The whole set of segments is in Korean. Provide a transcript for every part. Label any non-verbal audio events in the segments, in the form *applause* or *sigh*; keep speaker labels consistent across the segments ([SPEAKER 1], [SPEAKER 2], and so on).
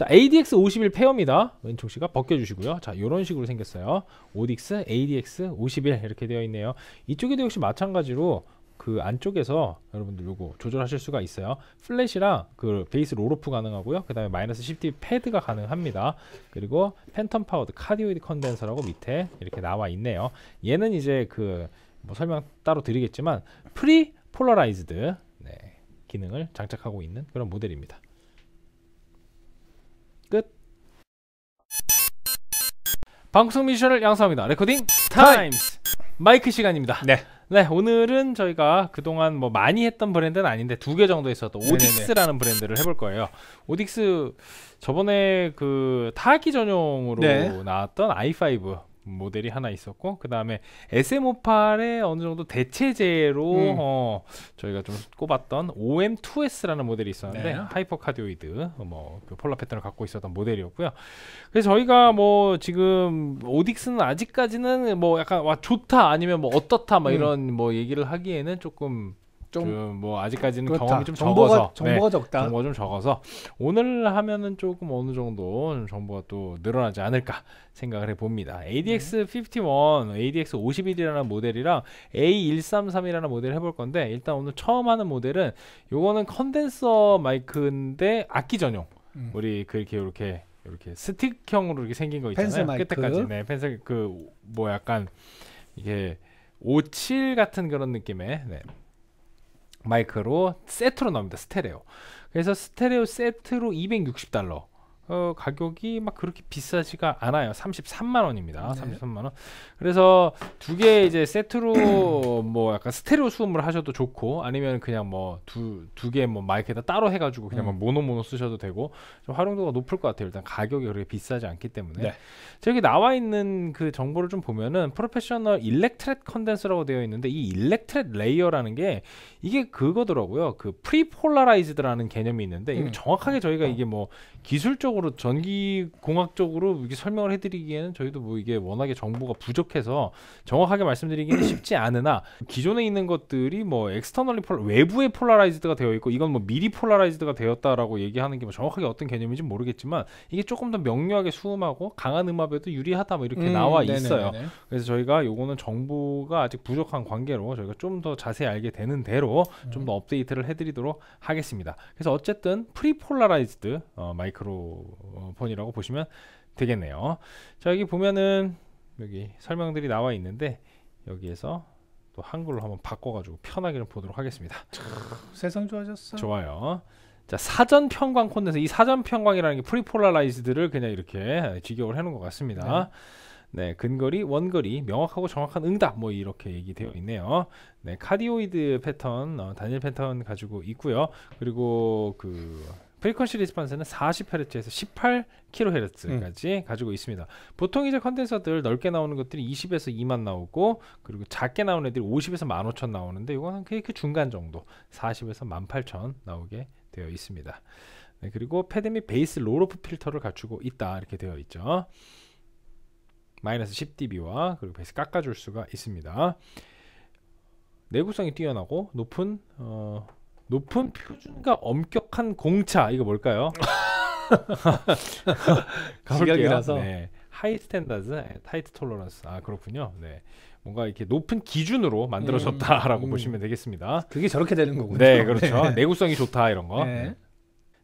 [SPEAKER 1] 자, ADX 51 페어입니다. 왼쪽씨가 벗겨주시고요. 자, 이런 식으로 생겼어요. 오딕 x ADX 51 이렇게 되어 있네요. 이쪽에도 역시 마찬가지로 그 안쪽에서 여러분들 요거 조절하실 수가 있어요 플랫이랑 그 베이스 롤오프 가능하고요 그 다음에 마이너스 10dB 패드가 가능합니다 그리고 팬텀 파워드 카디오이드 컨덴서라고 밑에 이렇게 나와 있네요 얘는 이제 그 뭐 설명 따로 드리겠지만 프리 폴라라이즈드 네, 기능을 장착하고 있는 그런 모델입니다 방송 미션을 양성합니다. 레코딩 타임스 마이크 시간입니다. 네. 네 오늘은 저희가 그동안 뭐 많이 했던 브랜드는 아닌데 두 개 정도 있었던 오딕스라는 브랜드를 해볼 거예요 오딕스 저번에 그 타악기 전용으로 네. 나왔던 i5 모델이 하나 있었고 그 다음에 SM58의 어느 정도 대체제로 음. 어, 저희가 좀 꼽았던 OM2S라는 모델이 있었는데 네. 하이퍼 카디오이드 뭐그 폴라 패턴을 갖고 있었던 모델이었고요. 그래서 저희가 뭐 지금 오딕스는 아직까지는 뭐 약간 와 좋다 아니면 뭐 어떻다 막 음. 이런 뭐 얘기를 하기에는 조금 좀뭐 그 아직까지는 그렇다. 경험이 좀 정보가, 적어서 네, 정보가 네, 적다. 정보가 좀 적어서 오늘 하면은 조금 어느 정도 정보가 또 늘어나지 않을까 생각을 해봅니다. ADX51, ADX51이라는 모델이랑 A133이라는 모델을 해볼 건데 일단 오늘 처음 하는 모델은 요거는 컨덴서 마이크인데 악기 전용 음. 우리 그렇게 이렇게 이렇게 스틱형으로 이렇게 생긴 거 있잖아요. 끝에까지 네, 펜슬 그뭐 약간 이게 57 같은 그런 느낌의 네. 마이크로 세트로 나옵니다. 스테레오. 그래서 스테레오 세트로 260달러. 어, 가격이 막 그렇게 비싸지가 않아요. 33만 원입니다. 네. 33만 원. 그래서 두 개 이제 세트로 *clears throat* 뭐 약간 스테레오 수음을 하셔도 좋고 아니면 그냥 뭐 두 두 개뭐 뭐 마이크에다 따로 해가지고 그냥 뭐 음. 모노 모노 쓰셔도 되고 좀 활용도가 높을 것 같아요. 일단 가격이 그렇게 비싸지 않기 때문에. 네. 저기 나와 있는 그 정보를 좀 보면은 프로페셔널 일렉트렛 컨덴서라고 되어 있는데 이 일렉트렛 레이어라는 게 이게 그거더라고요. 그 프리폴라라이즈드라는 개념이 있는데 음. 정확하게 저희가 이게 뭐 기술적으로 전문으로 전기 공학적으로 이게 설명을 해드리기에는 저희도 뭐 이게 워낙에 정보가 부족해서 정확하게 말씀드리기는 쉽지 않으나 기존에 있는 것들이 뭐 엑스터널리 폴라, 외부의 폴라라이즈드가 되어 있고 이건 뭐 미리 폴라라이즈드가 되었다라고 얘기하는 게 뭐 정확하게 어떤 개념인지 모르겠지만 이게 조금 더 명료하게 수음하고 강한 음압에도 유리하다 뭐 이렇게 음, 나와 네네네네. 있어요. 그래서 저희가 요거는 정보가 아직 부족한 관계로 저희가 좀 더 자세히 알게 되는 대로 음. 좀더 업데이트를 해드리도록 하겠습니다. 그래서 어쨌든 프리폴라라이즈드 어, 마이크로 폰이라고 어, 보시면 되겠네요. 자 여기 보면은 여기 설명들이 나와 있는데 여기에서 또 한글로 한번 바꿔가지고 편하게 좀 보도록 하겠습니다.
[SPEAKER 2] 세상 좋아졌어. 좋아요.
[SPEAKER 1] 자 사전 편광 콘덴서 이 사전 편광이라는 게 프리폴라라이즈드를 그냥 이렇게 직역을 해놓은 것 같습니다. 네. 네. 근거리, 원거리, 명확하고 정확한 응답 뭐 이렇게 얘기되어 있네요. 네, 카디오이드 패턴, 어, 단일 패턴 가지고 있고요. 그리고 그 프리퀀시 리스폰스는 40Hz에서 18kHz까지 음. 가지고 있습니다. 보통 이제 컨덴서들 넓게 나오는 것들이 20에서 2만 나오고 그리고 작게 나오는 애들이 50에서 15,000 나오는데 이건는 그게 그 중간 정도 40에서 18,000 나오게 되어 있습니다. 네, 그리고 패드 및 베이스 롤오프 필터를 갖추고 있다 이렇게 되어 있죠. 마이너스 10dB와 그리고 베이스 깎아줄 수가 있습니다. 내구성이 뛰어나고 높은 어, 높은 표준과 엄격한 공차 이거 뭘까요? *laughs* 가격이라 네. 하이 스탠다드, 타이트 톨러런스. 아 그렇군요. 네. 뭔가 이렇게 높은 기준으로 만들어졌다라고 음. 보시면 되겠습니다. 그게 저렇게 되는 거군요. 네, 그렇죠. 네. 내구성이 좋다 이런 거. 네.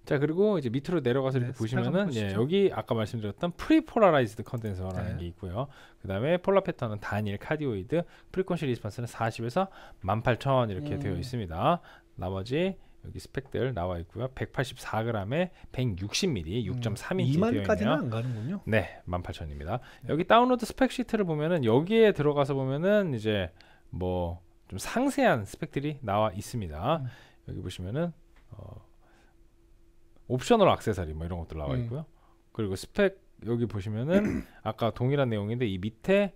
[SPEAKER 1] 자 그리고 이제 밑으로 내려가서 이렇게 네, 보시면은 예, 여기 아까 말씀드렸던 프리폴라라이즈드 컨덴서라는 네. 게 있고요. 그 다음에 폴라 패턴은 단일 카디오이드, 프리퀀시 리스폰스는 40에서 18,000 이렇게 음. 되어 있습니다. 나머지 여기 스펙들 나와 있고요. 184g에 160ml 6.3인치 2만까지는 안 가는군요. 네, 18,000입니다. 네. 여기 다운로드 스펙 시트를 보면은 여기에 들어가서 보면은 이제 뭐 좀 상세한 스펙들이 나와 있습니다. 음. 여기 보시면은 어, 옵셔널 악세사리 뭐 이런 것들 나와 음. 있고요. 음. 그리고 스펙 여기 보시면은 *clears throat* 아까 동일한 내용인데 이 밑에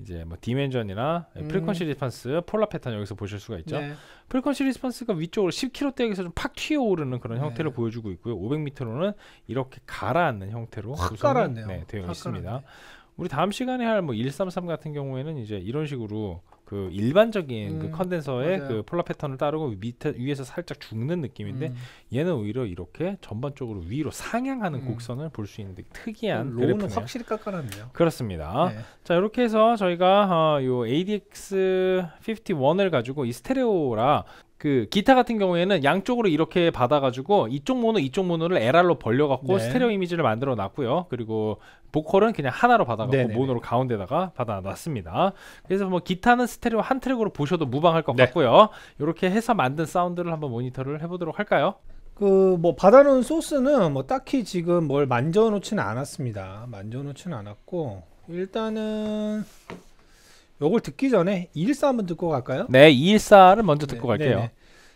[SPEAKER 1] 이제 뭐 디멘전이나 음. 프리퀀시 리스판스, 폴라 패턴 여기서 보실 수가 있죠. 네. 프리퀀시 리스판스가 위쪽으로 10km대에서 좀 팍 튀어오르는 그런 네. 형태를 네. 보여주고 있고요. 500m로는 이렇게 가라앉는 형태로 확 가라앉네요. 네, 되어 확 있습니다. 가라앉네. 우리 다음 시간에 할 뭐 133 같은 경우에는 이제 이런 식으로 그 일반적인 그 음, 그 컨덴서의 맞아요. 그 폴라 패턴을 따르고 밑에 위에서 살짝 죽는 느낌인데 음. 얘는 오히려 이렇게 전반적으로 위로 상향하는 음. 곡선을 볼 수 있는 되게
[SPEAKER 2] 특이한 로우는 어, 확실히 깎아놨네요.
[SPEAKER 1] 그렇습니다. 네. 자 이렇게 해서 저희가 어, 요 ADX 51을 가지고 이 스테레오라 그 기타 같은 경우에는 양쪽으로 이렇게 받아가지고 이쪽 모노 이쪽 모노를 LR로 벌려갖고 네. 스테레오 이미지를 만들어 놨고요. 그리고 보컬은 그냥 하나로 받아갖고 모노로 가운데다가 받아놨습니다. 그래서 뭐 기타는 스테레오 한 트랙으로 보셔도
[SPEAKER 2] 무방할 것 네. 같고요. 이렇게 해서 만든 사운드를 한번 모니터를 해보도록 할까요? 그 뭐 받아놓은 소스는 뭐 딱히 지금 뭘 만져놓지는 않았습니다. 만져놓지는 않았고 일단은 요걸 듣기 전에 214 한번 듣고 갈까요?
[SPEAKER 1] 네, 214를 먼저 네, 듣고 네, 갈게요. 네네.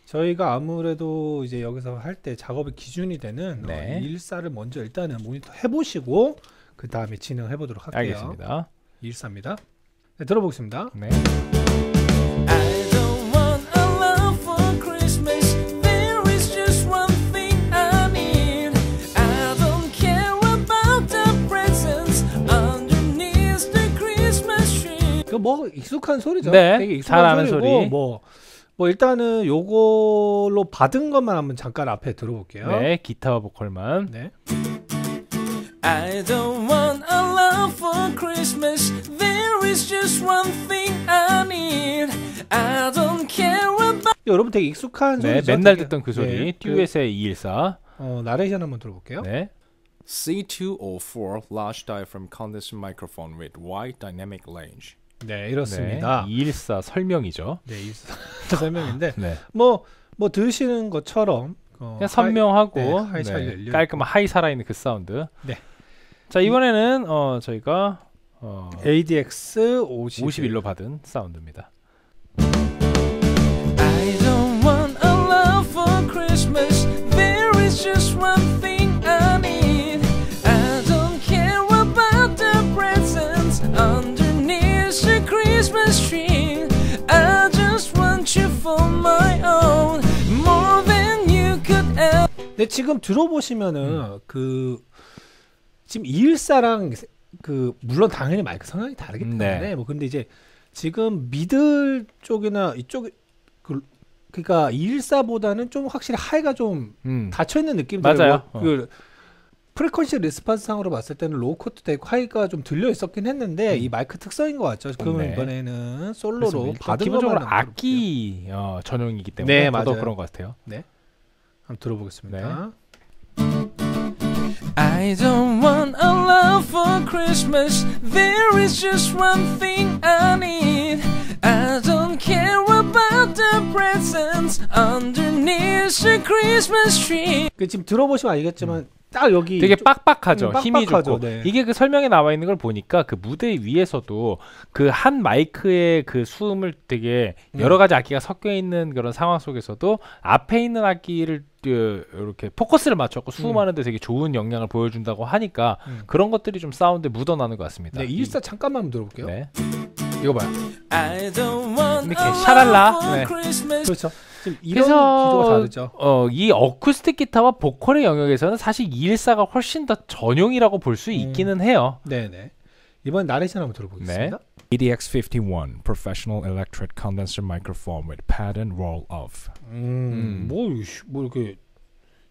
[SPEAKER 2] 저희가 아무래도 이제 여기서 할 때 작업의 기준이 되는 네. 어, 214를 먼저 일단은 모니터 해보시고 그 다음에 진행해 보도록 할게요. 알겠습니다. 214입니다. 네, 들어보겠습니다. 네.
[SPEAKER 3] 뭐 익숙한 소리죠. 네. 되게 익숙한 소리고 소리.
[SPEAKER 2] 뭐. 뭐 일단은 요걸로 받은 것만 한번 잠깐 앞에 들어볼게요. 네,
[SPEAKER 3] 기타와 보컬만. 네. I don't want a love for Christmas. There is just one thing I need. I don't care about.
[SPEAKER 2] 여러분 되게 익숙한 네, 소리죠. 맨날 되게... 듣던 그 소리. 네, 듀엣의
[SPEAKER 1] 그... 214.
[SPEAKER 2] 어, 나레이션 한번 들어볼게요.
[SPEAKER 1] 네. C204 large diaphragm condenser microphone with wide dynamic range.
[SPEAKER 2] 네, 네, 이렇습니다. 네, 214 설명이죠. 네, 214 *laughs* 설명인데 뭐뭐 네. 뭐 드시는 뭐 것처럼 어, 그냥 선명하고
[SPEAKER 1] 네, 하이, 네, 깔끔한 하이 살아있는 그 사운드. 네. 자 이번에는 어, 저희가 어, ADX 50. 51로 받은 사운드입니다.
[SPEAKER 3] I don't want a love for Christmas. There is just one thing. 근데
[SPEAKER 2] 지금 들어보시면은 음. 그 지금 이일사랑 그 물론 당연히 마이크 성향이 다르기 음, 네. 때문에 네. 뭐 근데 이제 지금 미들 쪽이나 이쪽 그 그러니까 이일사보다는 좀 확실히 하이가 좀 음. 닫혀 있는 느낌이 맞아요. 뭐, 그 프리퀀시 리스판스상으로 봤을 때는 로우 코트 되고 하이가 좀 들려 있었긴 했는데 음. 이 마이크 특성인 것 같죠. 그러면 네. 이번에는 솔로로 받은 기본적으로
[SPEAKER 1] 악기 어, 전용이기 때문에 네, 맞 그런 것 같아요. 네. 한번 들어보겠습니다.
[SPEAKER 3] I don't want a love for Christmas. There is just one thing I need. I don't care about the presents underneath the Christmas tree. 그 지금
[SPEAKER 2] 들어보시면 알겠지만 음. 딱 여기 되게 빡빡하죠. 빡빡하죠. 힘이 좋고 네. 이게 그 설명에 나와 있는 걸
[SPEAKER 1] 보니까 그 무대 위에서도 그 한 마이크의 그 수음을 되게 여러 가지 악기가 섞여 있는 그런 상황 속에서도 앞에 있는 악기를 예, 이렇게 포커스를 맞췄고 음. 수많은데 되게 좋은 영향을 보여준다고 하니까 음. 그런 것들이 좀 사운드에 묻어나는 것 같습니다. 네, 이일사 잠깐만 들어볼게요. 네. 이거 봐요.
[SPEAKER 3] 이렇게 샤랄라.
[SPEAKER 1] 네. 그렇죠. 그래서 어, 이 어쿠스틱 기타와 보컬의 영역에서는 사실 214가 훨씬 더 전용이라고 볼수 음. 있기는 해요.
[SPEAKER 2] 네네. 이번 나레이션 한번
[SPEAKER 1] 들어보겠습니다. 네. ADX 51 professional electric condenser microphone with pattern roll off. 음,
[SPEAKER 2] 뭐, 이씨, 뭐 이렇게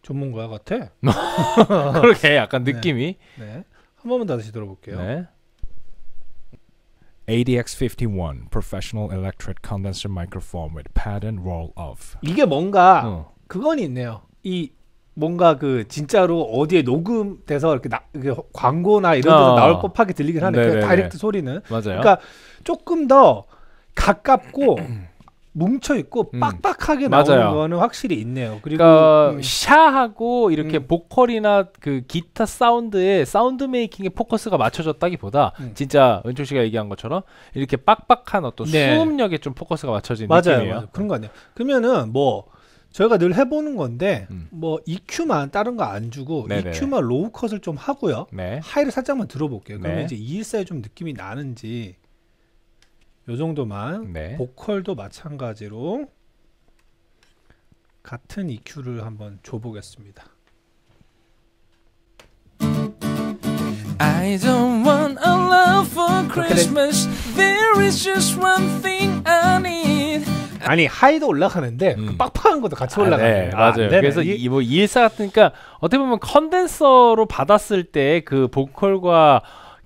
[SPEAKER 2] 전문가 같아? *laughs* 그렇게 약간 네. 느낌이. 네. 한 번만 다시 들어볼게요. 네.
[SPEAKER 1] ADX51 professional electric condenser microphone
[SPEAKER 2] with pattern roll off. 이게 뭔가 어. 그건 있네요. 이 뭔가 그 진짜로 어디에 녹음돼서 이렇게, 나, 이 광고나 이런 데서 어. 나올 법하게 들리긴 하네. 그네 다이렉트 소리는. 맞아요. 그러니까 조금 더 가깝고 *clears throat* 뭉쳐 있고 음. 빡빡하게 나오는 맞아요. 거는 확실히 있네요. 그리고 그러니까 음.
[SPEAKER 1] 샤하고 이렇게 음. 보컬이나 그 기타 사운드에 사운드 메이킹에 포커스가 맞춰졌다기보다 음. 진짜 은총 씨가 얘기한 것처럼 이렇게 빡빡한 어떤 네. 수음력에 좀 포커스가 맞춰진 맞아요, 느낌이에요. 맞아요.
[SPEAKER 2] 그런 거 아니에요. 그러면은 뭐 저희가 늘 해보는 건데 음. 뭐 EQ만 다른 거 안 주고 네네. EQ만 로우 컷을 좀 하고요. 네. 하이를 살짝만 들어볼게요. 그러면 네. 이제 ESI 좀 느낌이 나는지 요 정도만 네. 보컬도 마찬가지로 같은 EQ를 한번 줘보겠습니다.
[SPEAKER 3] I don't want a love for 네. Christmas. There is just one thing.
[SPEAKER 2] 아니 하이도 올라가는데 그 음. 그 빡빡한 것도 같이 올라가요. 아, 네, 아, 맞아요. 그래서 이뭐 이일사 같으니까
[SPEAKER 1] 어떻게 보면 컨덴서로 받았을 때 그 보컬과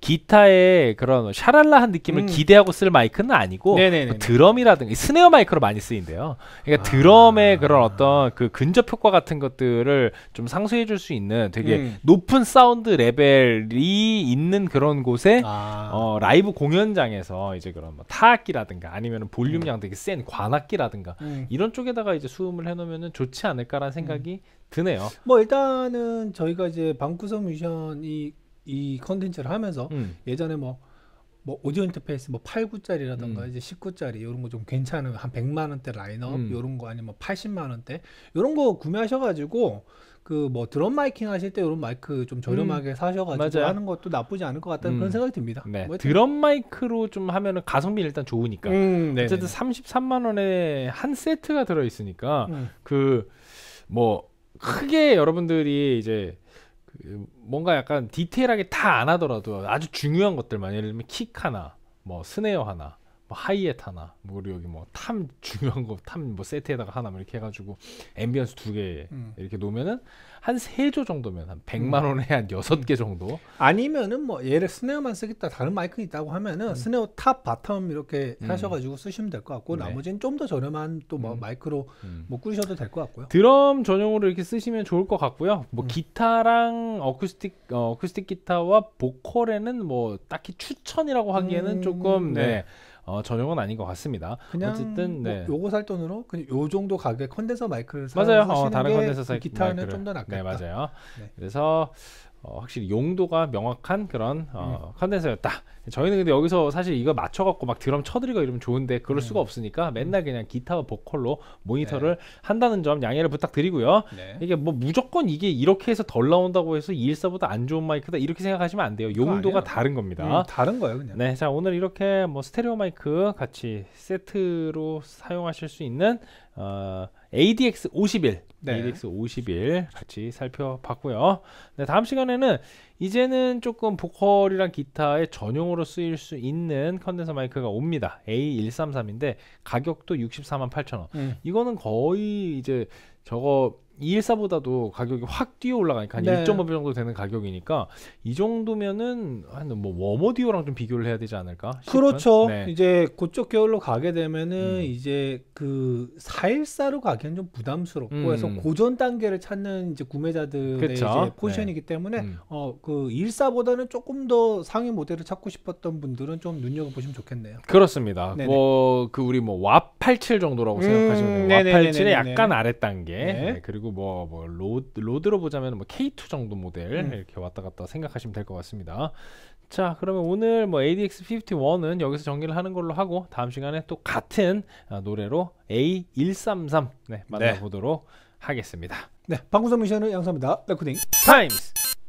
[SPEAKER 1] 기타의 그런 샤랄라한 느낌을 음. 기대하고 쓸 마이크는 아니고 그 드럼이라든가 스네어 마이크로 많이 쓰인대요. 그러니까 아. 드럼의 그런 어떤 그 근접 효과 같은 것들을 좀 상쇄해 줄 수 있는 되게 음. 높은 사운드 레벨이 있는 그런 곳에 아. 어, 라이브 공연장에서 이제 그런 뭐 타악기라든가 아니면 볼륨량 음. 되게 센 관악기라든가 음. 이런 쪽에다가 이제 수음을 해놓으면 좋지 않을까라는 생각이 음. 드네요.
[SPEAKER 2] 뭐 일단은 저희가 이제 방구석 뮤션이 이 컨텐츠를 하면서 음. 예전에 뭐, 뭐 오디오 인터페이스 뭐 8, 9짜리라던가 음. 이제 19짜리 이런 거 좀 괜찮은 한 100만 원대 라인업 음. 이런 거 아니면 80만 뭐 원대 이런 거 구매하셔 가지고 그 뭐 드럼 마이킹 하실 때 이런 마이크 좀 저렴하게 음. 사셔 가지고 하는 것도 나쁘지 않을 것 같다는 음. 그런 생각이 듭니다.
[SPEAKER 1] 네. 뭐 드럼 마이크로 좀 하면은 가성비 일단 좋으니까. 음, 어쨌든 33만 원에 한 세트가 들어 있으니까 그 뭐 크게 여러분들이 이제 뭔가 약간 디테일하게 다 안 하더라도 아주 중요한 것들만 예를 들면 킥 하나, 뭐 스네어 하나, 뭐 하이햇 하나, 뭐우리 여기 뭐탐 중요한 거탐뭐 세트에다가 하나 뭐 이렇게 해가지고 앰비언스 두개 음. 이렇게 놓으면은 한
[SPEAKER 2] 세 조 정도면 한백만 음. 원에 한 여섯 개 정도. 아니면은 뭐 얘를 스네어만 쓰겠다 다른 마이크 있다고 하면은 음. 스네어 탑 바텀 이렇게 음. 하셔가지고 쓰시면 될 것 같고 네. 나머지는 좀 더 저렴한 또뭐 음. 마이크로 음. 뭐 꾸리셔도 될 것 같고요.
[SPEAKER 1] 드럼 전용으로 이렇게 쓰시면 좋을 것 같고요. 뭐 기타랑 어쿠스틱 어, 쿠스틱 기타와 보컬에는 뭐 딱히 추천이라고 하기에는 조금 네. 네. 어, 전용은 아닌 것 같습니다. 그냥 어쨌든 뭐 네.
[SPEAKER 2] 뭐 요거 살 돈으로 그냥 요 정도 가격에 컨덴서 마이크를 맞아요. 어, 다른 컨덴서 기타는 좀 더 낫겠다.
[SPEAKER 1] 네 맞아요. 네. 그래서 어, 확실히 용도가 명확한 그런 어, 음. 컨텐츠였다. 저희는 근데 여기서 사실 이거 맞춰갖고 막 드럼 쳐드리고 이러면 좋은데 그럴 음. 수가 없으니까 맨날 음. 그냥 기타와 보컬로 모니터를 네. 한다는 점 양해를 부탁드리고요. 네. 이게 뭐 무조건 이게 이렇게 해서 덜 나온다고 해서 이일사보다 안 좋은 마이크다 이렇게 생각하시면 안 돼요. 용도가 다른 겁니다. 음, 다른 거예요, 그냥. 네, 자 오늘 이렇게 뭐 스테레오 마이크 같이 세트로 사용하실 수 있는 어, ADX 51 네. ADX 51 같이 살펴봤고요. 네, 다음 시간에는 이제는 조금 보컬이랑 기타에 전용으로 쓰일 수 있는 컨덴서 마이크가 옵니다. A133인데 가격도 64만 8 0 원. 음. 이거는 거의 이제 저거 214보다도 가격이 확 뛰어 올라가니까 한 네. 1.5배 정도 되는 가격이니까 이 정도면은 한 뭐 워머디오랑 좀 비교를 해야 되지 않을까? 싶은? 그렇죠. 네.
[SPEAKER 2] 이제 고쪽 계열로 가게 되면은 음. 이제 그 414로 가기엔 좀 부담스럽고 음. 해서 고전 단계를 찾는 이제 구매자들의 그쵸? 이제 네. 포지션이기 네. 때문에 음. 어그 214보다는 조금 더 상위 모델을 찾고 싶었던 분들은 좀 눈여겨 보시면 좋겠네요.
[SPEAKER 1] 그렇습니다. 뭐 그 우리 뭐와87 정도라고 음, 생각하시면 돼요. 와 87의 약간 아래 단계. 네. 네, 그리고 그리고 뭐, 뭐 로드, 로드로 보자면 뭐 K2 정도 모델 음. 이렇게 왔다 갔다 생각하시면 될 것 같습니다. 자 그러면 오늘 뭐 ADX51은 여기서 정리를 하는 걸로 하고 다음 시간에 또 같은 아, 노래로
[SPEAKER 2] A133 네, 만나보도록 네. 하겠습니다. 네, 방구석 미션을 양성합니다. 레코딩 타임스!